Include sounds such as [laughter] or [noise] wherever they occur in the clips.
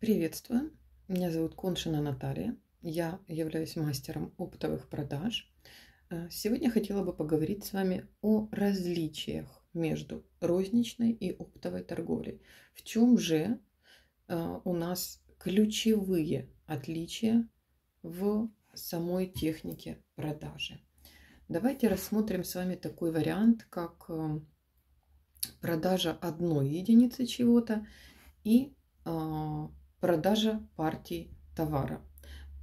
Приветствую, меня зовут Коншина Наталья, я являюсь мастером оптовых продаж. Э, сегодня хотела бы поговорить с вами о различиях между розничной и оптовой торговлей. В чем же э, у нас ключевые отличия в самой технике продажи? Давайте рассмотрим с вами такой вариант, как э, продажа одной единицы чего-то и продажа партий товара.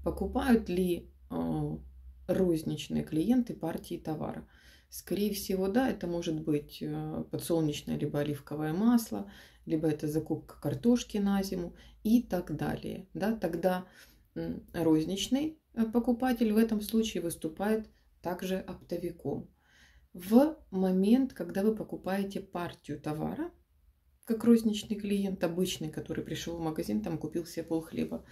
Покупают ли э, розничные клиенты партии товара? Скорее всего, да, это может быть э, подсолнечное либо оливковое масло, либо это закупка картошки на зиму и так далее. Да, тогда розничный э, покупатель в этом случае выступает также оптовиком. В момент, когда вы покупаете партию товара, как розничный клиент обычный, который пришел в магазин, там купил себе пол хлеба.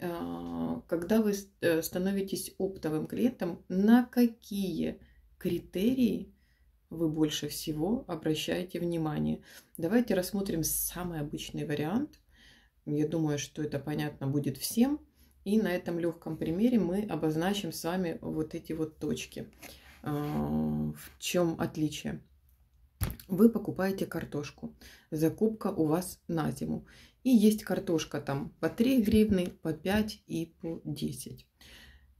А, когда вы э, становитесь оптовым клиентом, на какие критерии вы больше всего обращаете внимание? Давайте рассмотрим самый обычный вариант. Я думаю, что это понятно будет всем. И на этом легком примере мы обозначим с вами вот эти вот точки. А, в чем отличие? Вы покупаете картошку, закупка у вас на зиму. И есть картошка там по 3 гривны, по 5 и по 10.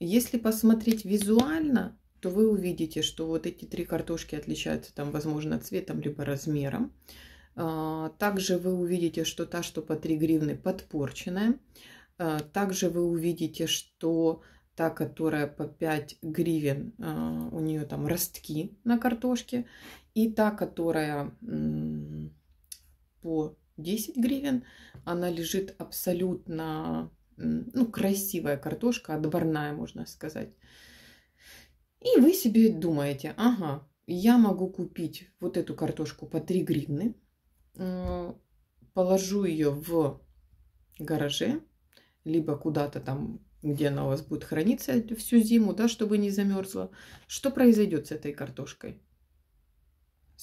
Если посмотреть визуально, то вы увидите, что вот эти три картошки отличаются там, возможно, цветом либо размером. А, также вы увидите, что та, что по 3 гривны, подпорченная. А, также вы увидите, что та, которая по 5 гривен, а, у нее там ростки на картошке. И та, которая по 10 гривен, она лежит абсолютно ну, красивая картошка, отборная, можно сказать. И вы себе думаете, ага, я могу купить вот эту картошку по 3 гривны, э, положу ее в гараже, либо куда-то там, где она у вас будет храниться всю зиму, да, чтобы не замерзла. Что произойдет с этой картошкой?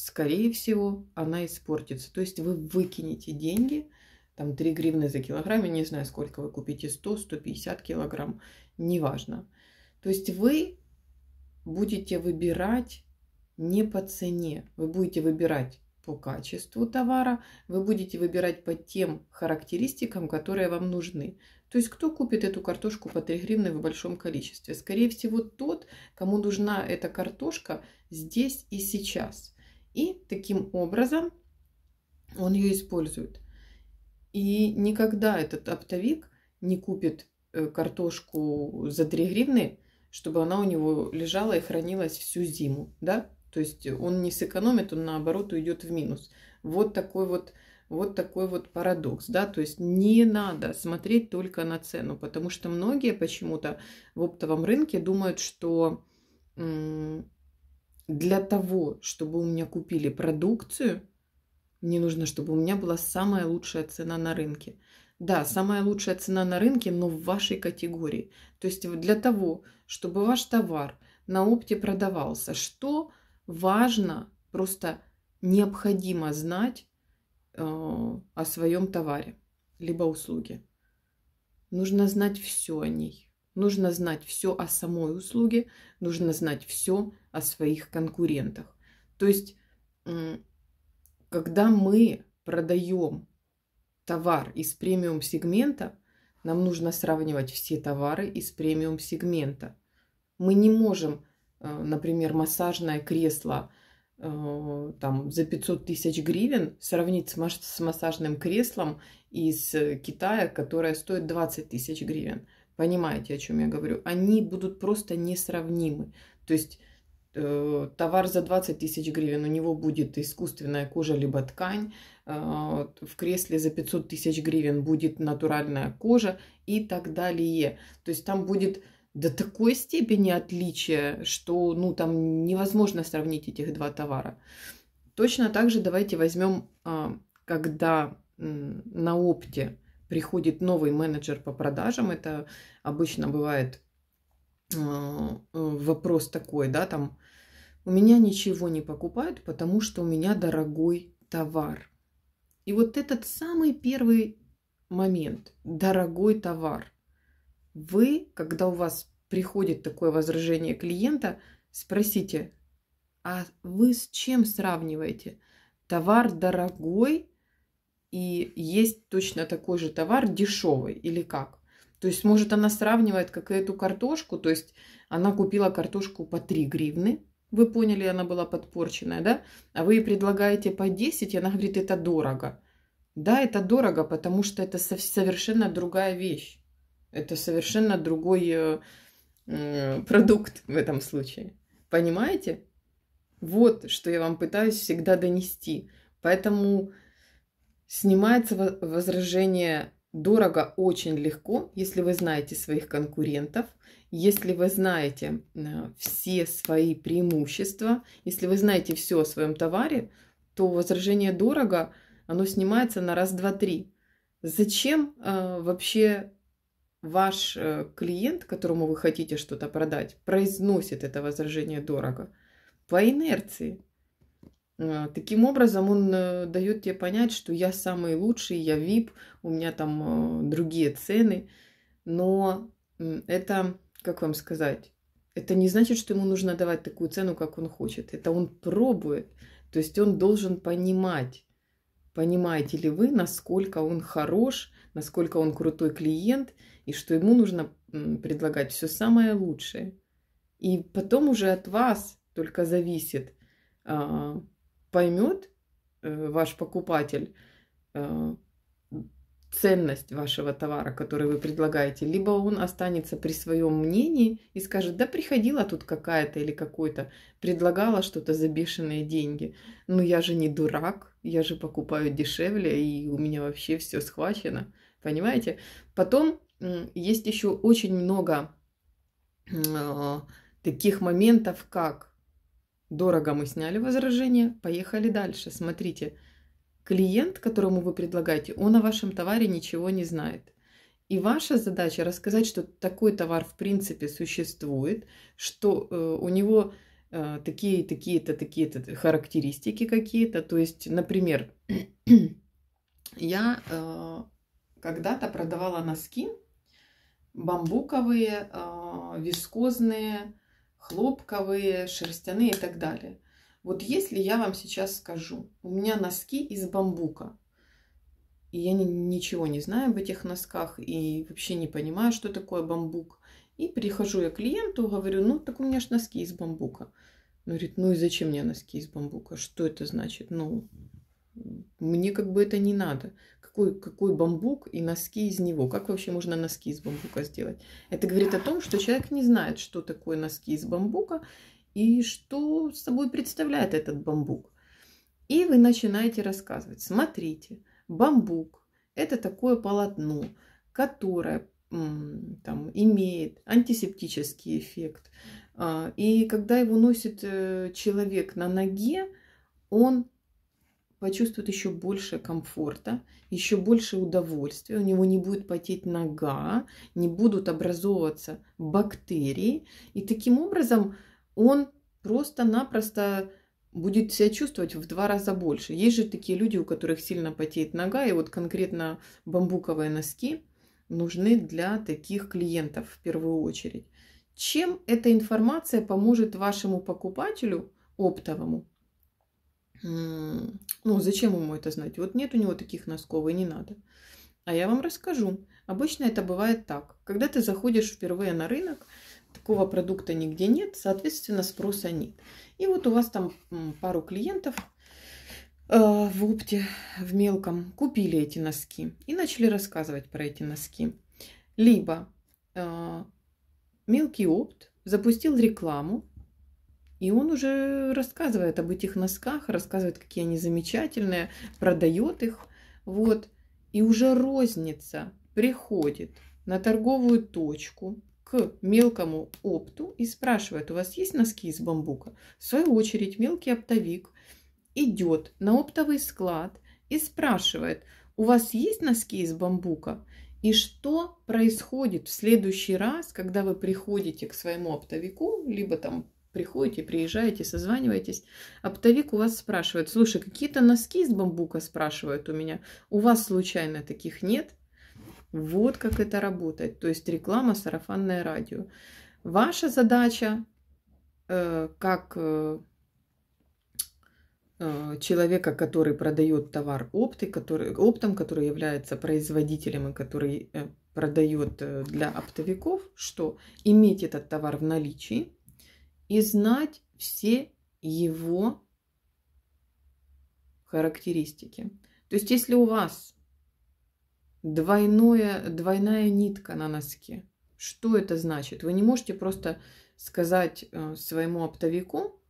скорее всего, она испортится. То есть вы выкинете деньги, там 3 гривны за килограмм, я не знаю, сколько вы купите, 100, 150 килограмм, неважно. То есть вы будете выбирать не по цене, вы будете выбирать по качеству товара, вы будете выбирать по тем характеристикам, которые вам нужны. То есть кто купит эту картошку по 3 гривны в большом количестве? Скорее всего, тот, кому нужна эта картошка здесь и сейчас. И таким образом он ее использует. И никогда этот оптовик не купит э, картошку за 3 гривны, чтобы она у него лежала и хранилась всю зиму, да? То есть он не сэкономит, он наоборот уйдет в минус. Вот такой вот, вот такой вот парадокс, да? То есть не надо смотреть только на цену, потому что многие почему-то в оптовом рынке думают, что для того, чтобы у меня купили продукцию, мне нужно, чтобы у меня была самая лучшая цена на рынке. Да, самая лучшая цена на рынке, но в вашей категории. То есть для того, чтобы ваш товар на опте продавался, что важно, просто необходимо знать э, о своем товаре либо услуге. Нужно знать все о ней. Нужно знать все о самой услуге, нужно знать все о своих конкурентах. То есть, когда мы продаем товар из премиум сегмента, нам нужно сравнивать все товары из премиум сегмента. Мы не можем, э, например, массажное кресло э, там, за 500 тысяч гривен сравнить с, массажным креслом из э, Китая, которое стоит 20 тысяч гривен. Понимаете, о чем я говорю? Они будут просто несравнимы. То есть э, товар за 20 тысяч гривен, у него будет искусственная кожа либо ткань, э, в кресле за 500 тысяч гривен будет натуральная кожа и так далее. То есть там будет до такой степени отличия, что ну, там невозможно сравнить этих два товара. Точно так же давайте возьмем, а, когда на опте приходит новый менеджер по продажам, это обычно бывает э, э, вопрос такой, да, там, у меня ничего не покупают, потому что у меня дорогой товар. И вот этот самый первый момент, дорогой товар. Вы, когда у вас приходит такое возражение клиента, спросите, а вы с чем сравниваете? Товар дорогой и есть точно такой же товар дешевый или как? То есть, может, она сравнивает как и эту картошку, то есть она купила картошку по 3 гривны, вы поняли, она была подпорченная, да? А вы ей предлагаете по 10, и она говорит, это дорого. Да, это дорого, потому что это совершенно другая вещь. Это совершенно другой э, продукт в этом случае. Понимаете? Вот что я вам пытаюсь всегда донести. Поэтому Снимается возражение дорого очень легко, если вы знаете своих конкурентов, если вы знаете э, все свои преимущества, если вы знаете все о своем товаре, то возражение дорого, оно снимается на раз, два, три. Зачем э, вообще ваш э, клиент, которому вы хотите что-то продать, произносит это возражение дорого? По инерции. Э, таким образом, он э, дает тебе понять, что я самый лучший, я VIP, у меня там э, другие цены. Но это, как вам сказать, это не значит, что ему нужно давать такую цену, как он хочет. Это он пробует. То есть он должен понимать, понимаете ли вы, насколько он хорош, насколько он крутой клиент, и что ему нужно предлагать все самое лучшее. И потом уже от вас только зависит, а, поймет э, ваш покупатель э, ценность вашего товара, который вы предлагаете, либо он останется при своем мнении и скажет, да приходила тут какая-то или какой-то, предлагала что-то за бешеные деньги, но ну, я же не дурак, я же покупаю дешевле, и у меня вообще все схвачено, понимаете? Потом есть еще очень много э, таких моментов, как Дорого мы сняли возражение, поехали дальше. Смотрите, клиент, которому вы предлагаете, он о вашем товаре ничего не знает. И ваша задача рассказать, что такой товар в принципе существует, что э, у него э, такие, такие-то, такие-то характеристики какие-то. То есть, например, [clears throat] я э, когда-то продавала носки бамбуковые, э, вискозные, хлопковые, шерстяные и так далее. Вот если я вам сейчас скажу, у меня носки из бамбука, и я ничего не знаю об этих носках, и вообще не понимаю, что такое бамбук. И прихожу я к клиенту, говорю, ну так у меня же носки из бамбука. Он говорит, ну и зачем мне носки из бамбука? Что это значит? Ну, мне как бы это не надо какой, какой бамбук и носки из него. Как вообще можно носки из бамбука сделать? Это говорит о том, что человек не знает, что такое носки из бамбука и что собой представляет этот бамбук. И вы начинаете рассказывать. Смотрите, бамбук – это такое полотно, которое там, имеет антисептический эффект. А, и когда его носит э, человек на ноге, он почувствует еще больше комфорта, еще больше удовольствия, у него не будет потеть нога, не будут образовываться бактерии, и таким образом он просто-напросто будет себя чувствовать в два раза больше. Есть же такие люди, у которых сильно потеет нога, и вот конкретно бамбуковые носки нужны для таких клиентов в первую очередь. Чем эта информация поможет вашему покупателю оптовому ну, зачем ему это знать? Вот нет у него таких носков, и не надо. А я вам расскажу. Обычно это бывает так. Когда ты заходишь впервые на рынок, такого продукта нигде нет, соответственно, спроса нет. И вот у вас там пару клиентов э, в опте, в мелком, купили эти носки и начали рассказывать про эти носки. Либо э, мелкий опт запустил рекламу и он уже рассказывает об этих носках, рассказывает, какие они замечательные, продает их. Вот. И уже розница приходит на торговую точку к мелкому опту и спрашивает, у вас есть носки из бамбука? В свою очередь мелкий оптовик идет на оптовый склад и спрашивает, у вас есть носки из бамбука? И что происходит в следующий раз, когда вы приходите к своему оптовику, либо там приходите, приезжаете, созваниваетесь, оптовик у вас спрашивает, слушай, какие-то носки из бамбука спрашивают у меня, у вас случайно таких нет? Вот как это работает, то есть реклама, сарафанное радио. Ваша задача, э, как э, э человека, который продает товар опты, который, оптом, который является производителем и который э, продает э, для оптовиков, что иметь этот товар в наличии, и знать все его характеристики. То есть если у вас двойное, двойная нитка на носке, что это значит? Вы не можете просто сказать э, своему оптовику,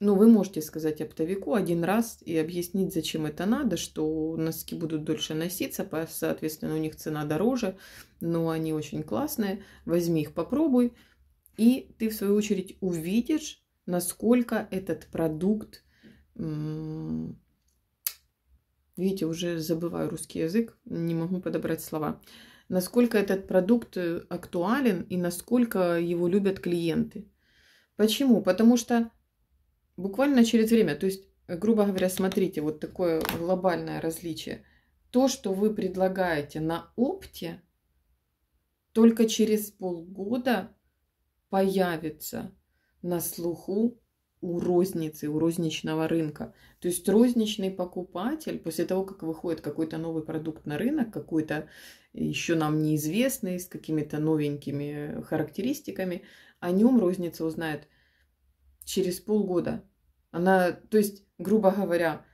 ну, вы можете сказать оптовику один раз и объяснить, зачем это надо, что носки будут дольше носиться, соответственно, у них цена дороже, но они очень классные, возьми их, попробуй, и ты, в свою очередь, увидишь, насколько этот продукт... Видите, уже забываю русский язык, не могу подобрать слова. Насколько этот продукт э, актуален и насколько его любят клиенты. Почему? Потому что буквально через время, то есть, э, грубо говоря, смотрите, вот такое глобальное различие. То, что вы предлагаете на опте, только через полгода появится на слуху у розницы, у розничного рынка. То есть розничный покупатель после того, как выходит какой-то новый продукт на рынок, какой-то еще нам неизвестный, с какими-то новенькими характеристиками, о нем розница узнает через полгода. Она, то есть, грубо говоря,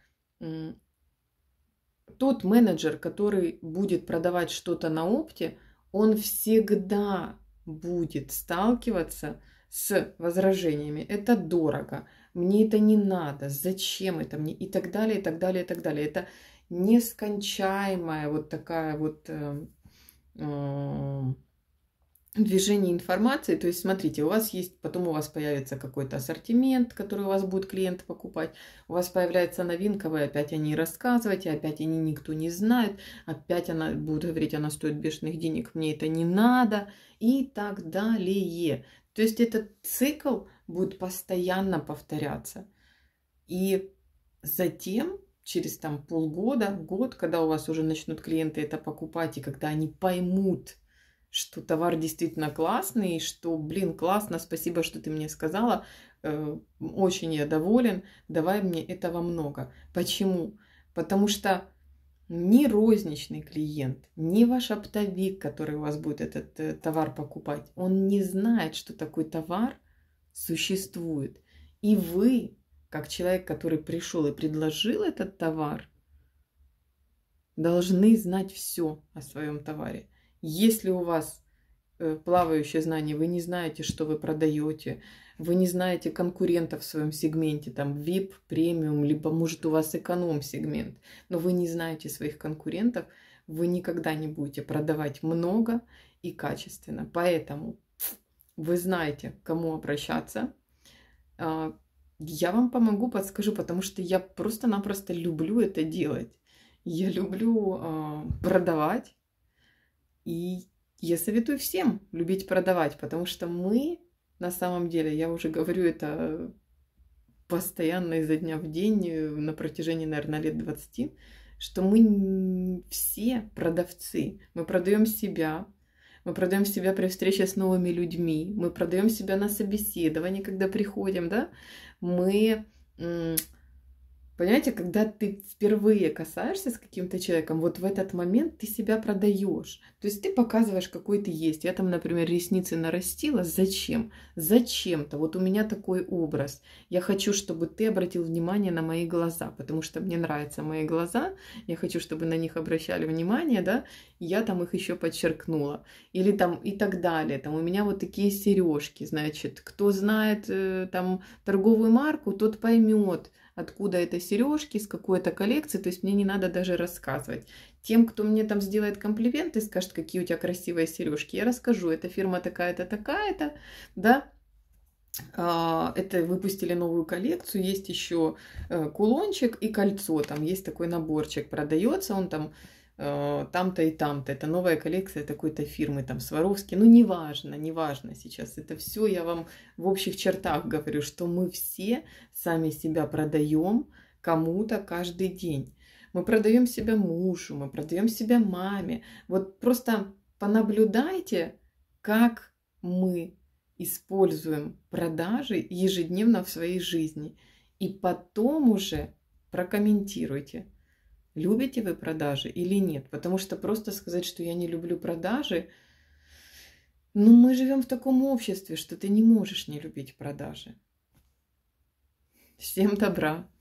тот менеджер, который будет продавать что-то на опте, он всегда будет сталкиваться с возражениями. Это дорого, мне это не надо, зачем это мне и так далее, и так далее, и так далее. Это нескончаемая вот такая вот эм, э, э, движение информации. То есть, смотрите, у вас есть, потом у вас появится какой-то ассортимент, который у вас будет клиент покупать, у вас появляется новинка, вы опять о ней рассказываете, опять о ней никто не знает, опять она будет говорить, она стоит бешеных денег, мне это не надо и так далее. То есть этот цикл будет постоянно повторяться. И затем через там полгода, год, когда у вас уже начнут клиенты это покупать, и когда они поймут, что товар действительно классный, что, блин, классно, спасибо, что ты мне сказала, э, очень я доволен, давай мне этого много. Почему? Потому что ни розничный клиент, ни ваш оптовик, который у вас будет этот э, товар покупать, он не знает, что такой товар существует. И вы, как человек, который пришел и предложил этот товар, должны знать все о своем товаре. Если у вас э, плавающее знание, вы не знаете, что вы продаете, вы не знаете конкурентов в своем сегменте, там VIP, премиум, либо может у вас эконом-сегмент, но вы не знаете своих конкурентов, вы никогда не будете продавать много и качественно. Поэтому вы знаете, к кому обращаться. А, я вам помогу, подскажу, потому что я просто-напросто люблю это делать. Я люблю а, продавать, и я советую всем любить продавать, потому что мы, на самом деле, я уже говорю это постоянно изо дня в день на протяжении, наверное, лет 20, что мы все продавцы. Мы продаем себя, мы продаем себя при встрече с новыми людьми, мы продаем себя на собеседовании, когда приходим, да, мы Понимаете, когда ты впервые касаешься с каким-то человеком, вот в этот момент ты себя продаешь. То есть ты показываешь, какой ты есть. Я там, например, ресницы нарастила. Зачем? Зачем-то. Вот у меня такой образ. Я хочу, чтобы ты обратил внимание на мои глаза, потому что мне нравятся мои глаза. Я хочу, чтобы на них обращали внимание, да. Я там их еще подчеркнула. Или там и так далее. Там у меня вот такие сережки. Значит, кто знает э, там торговую марку, тот поймет откуда это сережки, с какой-то коллекции, то есть мне не надо даже рассказывать. Тем, кто мне там сделает комплименты, скажет, какие у тебя красивые сережки, я расскажу, эта фирма такая-то, такая-то, да, а, это выпустили новую коллекцию, есть еще э, кулончик и кольцо, там есть такой наборчик, продается он там Э, там-то и там-то, это новая коллекция такой-то фирмы, там, Сваровский, ну, неважно, неважно сейчас, это все я вам в общих чертах говорю, что мы все сами себя продаем кому-то каждый день. Мы продаем себя мужу, мы продаем себя маме. Вот просто понаблюдайте, как мы используем продажи ежедневно в своей жизни. И потом уже прокомментируйте, любите вы продажи или нет. Потому что просто сказать, что я не люблю продажи, ну мы живем в таком обществе, что ты не можешь не любить продажи. Всем добра!